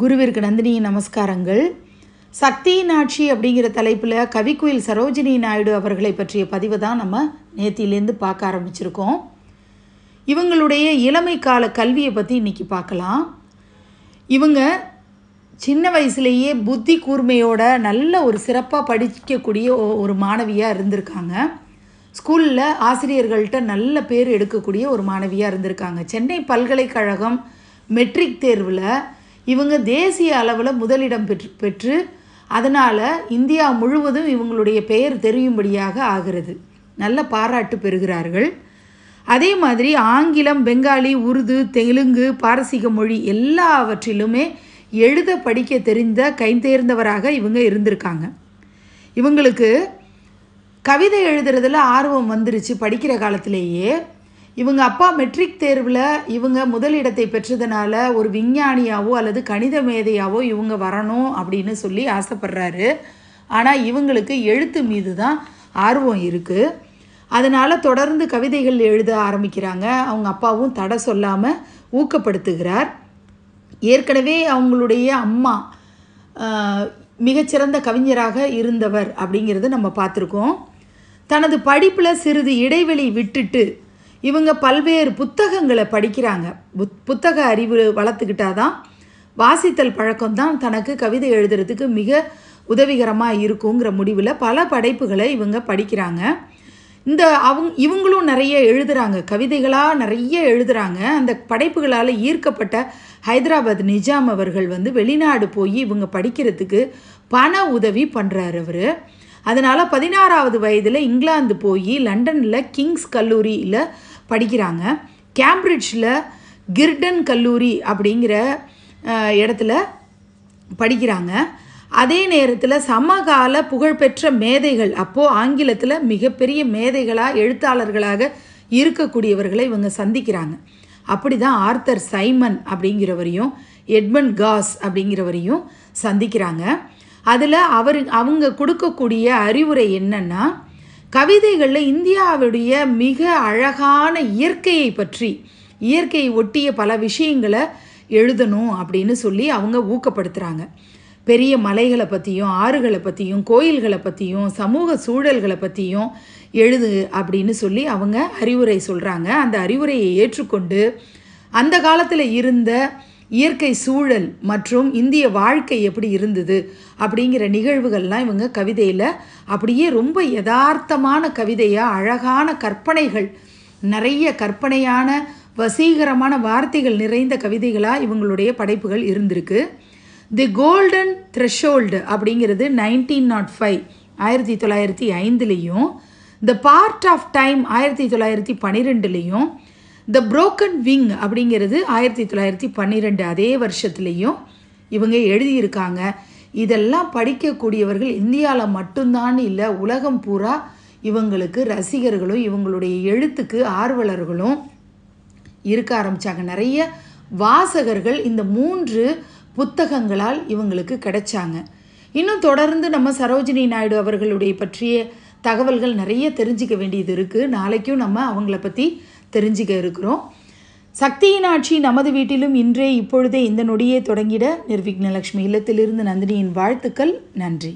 குருவிற்கு நந்தினியின் நமஸ்காரங்கள் சக்தியின் ஆட்சி அப்படிங்கிற தலைப்பில் கவிக்குயில் சரோஜினி நாயுடு அவர்களை பற்றிய பதிவு தான் நம்ம நேத்திலேருந்து பார்க்க ஆரம்பிச்சிருக்கோம் இவங்களுடைய இளமை கால கல்வியை பற்றி இன்றைக்கி பார்க்கலாம் இவங்க சின்ன வயசுலேயே புத்தி கூர்மையோட நல்ல ஒரு சிறப்பாக படிக்கக்கூடிய ஒரு மாணவியாக இருந்திருக்காங்க ஸ்கூலில் ஆசிரியர்கள்ட்ட நல்ல பேர் எடுக்கக்கூடிய ஒரு மாணவியாக இருந்திருக்காங்க சென்னை பல்கலைக்கழகம் மெட்ரிக் தேர்வில் இவங்க தேசிய அளவில் முதலிடம் பெற்று பெற்று அதனால் இந்தியா முழுவதும் இவங்களுடைய பெயர் தெரியும்படியாக ஆகிறது நல்ல பாராட்டு பெறுகிறார்கள் அதே மாதிரி ஆங்கிலம் பெங்காலி உருது தெலுங்கு பாரசீக மொழி எல்லாவற்றிலுமே எழுத படிக்க தெரிந்த கைந்தேர்ந்தவராக இவங்க இருந்திருக்காங்க இவங்களுக்கு கவிதை எழுதுறதுல ஆர்வம் வந்துருச்சு படிக்கிற காலத்திலேயே இவங்க அப்பா மெட்ரிக் தேர்வில் இவங்க முதலிடத்தை பெற்றதுனால ஒரு விஞ்ஞானியாவோ அல்லது கணித மேதையாவோ இவங்க வரணும் அப்படின்னு சொல்லி ஆசைப்படுறாரு ஆனால் இவங்களுக்கு எழுத்து மீது தான் ஆர்வம் இருக்குது அதனால் தொடர்ந்து கவிதைகள் எழுத ஆரம்பிக்கிறாங்க அவங்க அப்பாவும் தடை சொல்லாமல் ஊக்கப்படுத்துகிறார் ஏற்கனவே அவங்களுடைய அம்மா மிகச்சிறந்த கவிஞராக இருந்தவர் அப்படிங்கிறது நம்ம பார்த்துருக்கோம் தனது படிப்பில் சிறிது இடைவெளி விட்டுட்டு இவங்க பல்வேறு புத்தகங்களை படிக்கிறாங்க புத்தக அறிவு வளர்த்துக்கிட்டாதான் வாசித்தல் பழக்கம் தான் தனக்கு கவிதை எழுதுறதுக்கு மிக உதவிகரமாக இருக்குங்கிற முடிவில் பல படைப்புகளை இவங்க படிக்கிறாங்க இந்த அவங் இவங்களும் நிறைய எழுதுகிறாங்க கவிதைகளாக நிறைய எழுதுகிறாங்க அந்த படைப்புகளால் ஈர்க்கப்பட்ட ஹைதராபாத் நிஜாம் அவர்கள் வந்து வெளிநாடு போய் இவங்க படிக்கிறதுக்கு பண உதவி பண்ணுறாரு அவர் அதனால் பதினாறாவது வயதில் இங்கிலாந்து போய் லண்டனில் கிங்ஸ் கல்லூரியில் படிக்கிறாங்க கேம்பிரிட்ஜில் கிர்டன் கல்லூரி அப்படிங்கிற இடத்துல படிக்கிறாங்க அதே நேரத்தில் சமகால புகழ்பெற்ற மேதைகள் அப்போது ஆங்கிலத்தில் மிகப்பெரிய மேதைகளாக எழுத்தாளர்களாக இருக்கக்கூடியவர்களை இவங்க சந்திக்கிறாங்க அப்படி தான் ஆர்த்தர் சைமன் அப்படிங்கிறவரையும் எட்மண்ட் காஸ் அப்படிங்கிறவரையும் சந்திக்கிறாங்க அதில் அவர் அவங்க கொடுக்கக்கூடிய அறிவுரை என்னென்னா கவிதைகளில் இந்தியாவுடைய மிக அழகான இயற்கையை பற்றி இயற்கையை ஒட்டிய பல விஷயங்களை எழுதணும் அப்படின்னு சொல்லி அவங்க ஊக்கப்படுத்துகிறாங்க பெரிய மலைகளை பற்றியும் ஆறுகளை பற்றியும் கோயில்களை பற்றியும் சமூக சூழல்களை பற்றியும் எழுது அப்படின்னு சொல்லி அவங்க அறிவுரை சொல்கிறாங்க அந்த அறிவுரையை ஏற்றுக்கொண்டு அந்த காலத்தில் இருந்த இயற்கை சூழல் மற்றும் இந்திய வாழ்க்கை எப்படி இருந்தது அப்படிங்கிற நிகழ்வுகள்லாம் இவங்க கவிதையில் அப்படியே ரொம்ப யதார்த்தமான கவிதையாக அழகான கற்பனைகள் நிறைய கற்பனையான வசீகரமான வார்த்தைகள் நிறைந்த கவிதைகளாக இவங்களுடைய படைப்புகள் இருந்திருக்கு தி கோல்டன் த்ரெஷோல்டு அப்படிங்கிறது நைன்டீன் நாட் ஃபைவ் ஆயிரத்தி தொள்ளாயிரத்தி ஐந்துலேயும் த பார்ட் ஆஃப் டைம் ஆயிரத்தி தொள்ளாயிரத்தி பன்னிரெண்டுலேயும் த புரோக்கன் விங் அப்படிங்கிறது ஆயிரத்தி தொள்ளாயிரத்தி பன்னிரெண்டு அதே வருஷத்துலேயும் இவங்க எழுதியிருக்காங்க இதெல்லாம் படிக்கக்கூடியவர்கள் இந்தியாவில் மட்டும்தான் இல்லை உலகம் பூரா இவங்களுக்கு ரசிகர்களும் இவங்களுடைய எழுத்துக்கு ஆர்வலர்களும் இருக்க ஆரம்பித்தாங்க நிறைய வாசகர்கள் இந்த மூன்று புத்தகங்களால் இவங்களுக்கு கிடைச்சாங்க இன்னும் தொடர்ந்து நம்ம சரோஜினி நாயுடு அவர்களுடைய பற்றிய தகவல்கள் நிறைய தெரிஞ்சிக்க வேண்டியது இருக்குது நாளைக்கும் நம்ம அவங்கள பற்றி தெரிஞ்சுக்க இருக்கிறோம் சக்தியின் ஆட்சி நமது வீட்டிலும் இன்றே இப்பொழுதே இந்த நொடியே தொடங்கிட நிர்விக்னலக்ஷ்மி இல்லத்திலிருந்து நந்தினியின் வாழ்த்துக்கள் நன்றி